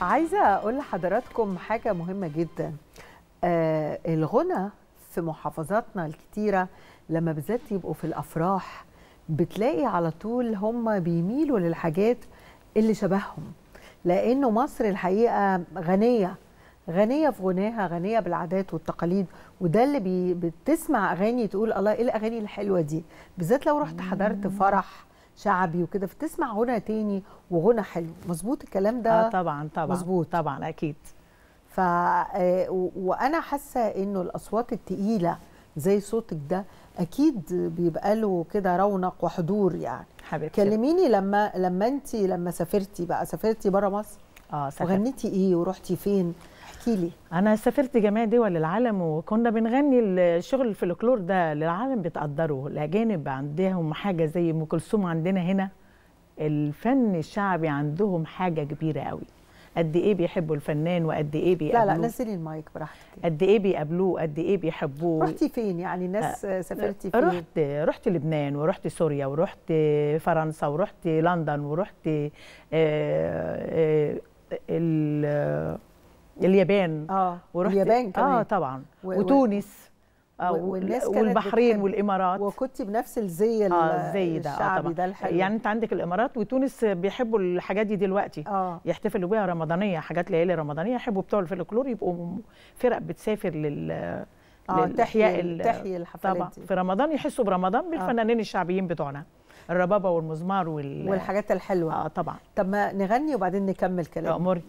عايزه اقول لحضراتكم حاجه مهمه جدا آه الغنى في محافظاتنا الكتيره لما بالذات يبقوا في الافراح بتلاقي على طول هم بيميلوا للحاجات اللي شبههم لانه مصر الحقيقه غنيه غنيه في غناها غنيه بالعادات والتقاليد وده اللي بتسمع اغاني تقول الله ايه الاغاني الحلوه دي بالذات لو رحت حضرت فرح شعبي وكده فتسمع غنى تاني وغنى حلو مظبوط الكلام ده اه طبعا طبعا مظبوط طبعا اكيد ف آه، وانا حاسه انه الاصوات التقيله زي صوتك ده اكيد بيبقى له كده رونق وحضور يعني حبيبتي كلميني لما لما انت لما سافرتي بقى سافرتي بره مصر اه سافرت وغنيتي ايه ورحتي فين احكي لي انا سافرت جميع دول العالم وكنا بنغني الشغل الفلكلور ده للعالم بتقدره الاجانب عندهم حاجه زي ام كلثوم عندنا هنا الفن الشعبي عندهم حاجه كبيره قوي قد ايه بيحبوا الفنان وقد ايه بيقابلوه لا لا نزلي المايك براحتك قد ايه بيقابلوه قد ايه بيحبوه رحتي فين يعني الناس آه، سافرتي آه، فين رحت رحت لبنان ورحت سوريا ورحت فرنسا ورحت لندن ورحت آه, آه، اليابان اه ورحت اليابان كمان اه طبعا و... وتونس آه، و... والناس والبحرين بتحب. والامارات وكنت بنفس الزي آه زي ده آه، الشعبي ده الحلو يعني انت عندك الامارات وتونس بيحبوا الحاجات دي دلوقتي آه. يحتفلوا بيها رمضانيه حاجات ليالي رمضانيه يحبوا بتوع الفلكلور يبقوا فرق بتسافر لل اه تحيي تحيي الحفلات طبعا دي. في رمضان يحسوا برمضان آه. بالفنانين آه. الشعبيين بتوعنا الربابه والمزمار وال... والحاجات الحلوه اه طبعا طب ما نغني وبعدين نكمل كلام امرني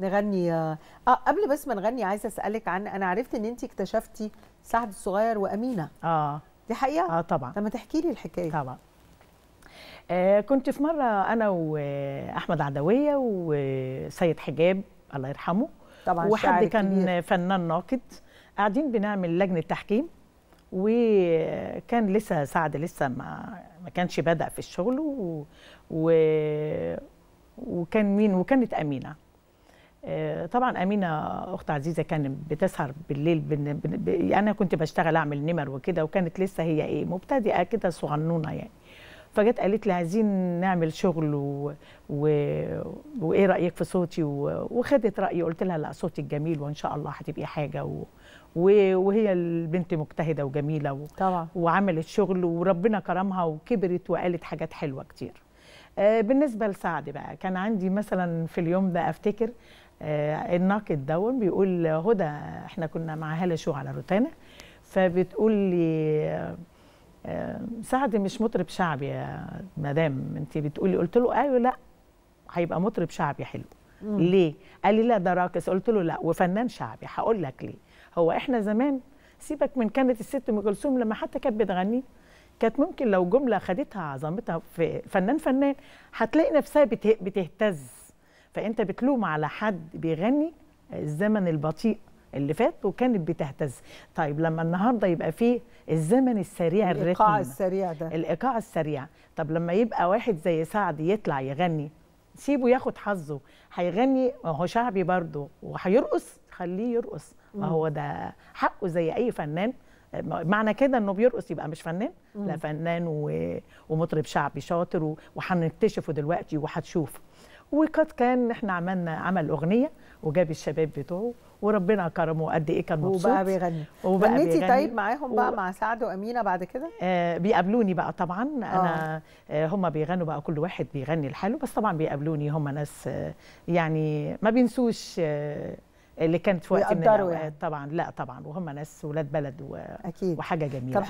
نغني آه،, اه قبل بس ما نغني عايزه اسالك عن انا عرفت ان انت اكتشفتي سعد الصغير وامينه اه دي حقيقه اه طبعا طب ما تحكي لي الحكايه طبعا آه كنت في مره انا واحمد عدويه وسيد حجاب الله يرحمه طبعا وحد كان كبير. فنان ناقد قاعدين بنعمل لجنه تحكيم وكان لسه سعد لسه ما ما كانش بدا في الشغل و... و... وكان مين وكانت امينه آه، طبعا امينه اخت عزيزه كانت بتسهر بالليل بن... بن... يعني انا كنت بشتغل اعمل نمر وكده وكانت لسه هي ايه مبتدئه كده صغنونه يعني فجت قالت لي عايزين نعمل شغل و... و... وايه رايك في صوتي و... وخدت رايي قلت لها لا صوتي جميل وان شاء الله هتبقي حاجه و... و... وهي البنت مجتهده وجميله و... طبعا وعملت شغل وربنا كرمها وكبرت وقالت حاجات حلوه كتير آه، بالنسبه لسعد بقى كان عندي مثلا في اليوم ده افتكر الناقد آه، دون بيقول هدى احنا كنا مع هاله شو على روتانا فبتقول لي آه، سعد مش مطرب شعبي يا مدام انت بتقولي قلت له ايوه لا هيبقى مطرب شعبي حلو مم. ليه قال لي لا ده راقص قلت له لا وفنان شعبي هقول لك ليه هو احنا زمان سيبك من كانت الست ام كلثوم لما حتى كانت بتغني كانت ممكن لو جمله خدتها عظمتها في فنان فنان هتلاقي نفسها بتهتز فانت بتلوم على حد بيغني الزمن البطيء اللي فات وكانت بتهتز طيب لما النهارده يبقى فيه الزمن السريع الايقاع السريع ده الايقاع السريع طب لما يبقى واحد زي سعد يطلع يغني سيبه ياخد حظه هيغني ما هو شعبي برضه وهيرقص خليه يرقص ما هو ده حقه زي اي فنان معنى كده انه بيرقص يبقى مش فنان لا فنان و... ومطرب شعبي شاطر و... وهنكتشفه دلوقتي وهتشوفه وقد كان احنا عملنا عمل اغنيه وجاب الشباب بتوعه وربنا كرمه قد ايه كان مبسوط وبقى بيغني وبقى غنيتي طيب معاهم بقى و... مع سعد وامينه بعد كده آه بيقابلوني بقى طبعا انا آه, آه، هم بيغنوا بقى كل واحد بيغني لحاله بس طبعا بيقابلوني هم ناس آه، يعني ما بينسوش آه اللي كانت في وقت من الاوقات يعني. طبعا لا طبعا وهم ناس ولاد بلد و... أكيد. وحاجه جميله